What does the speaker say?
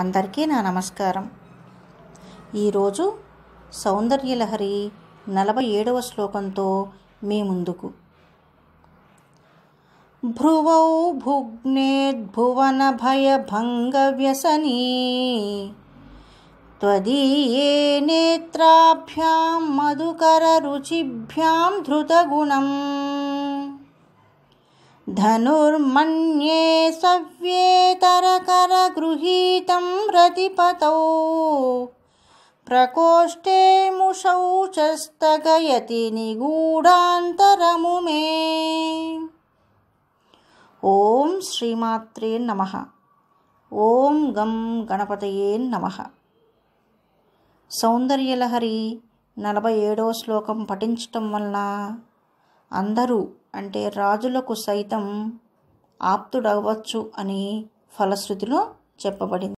అందరికీ నా నమస్కారం ఈరోజు సౌందర్యలహరి నలభై ఏడవ శ్లోకంతో మీ ముందుకు భ్రువౌ భుగ్నేద్భువన త్వదీయే నేత్రాభ్యాం మధుకర రుచిభ్యాం ధృతగుణం धनुर्मन्ये सव्येतरकरगृहीतं रतिपतौ प्रकोष्ठे मुषौ च स्थगयति निगूढान्तरमुमे ॐ श्रीमात्रे नमः ॐ गं గణపతయే నమ సౌందర్యలహరి నలభై ఏడో శ్లోకం పఠించటం వలన అందరూ అంటే రాజులకు సైతం ఆప్తుడవచ్చు అని ఫలశ్రుతిలో చెప్పబడింది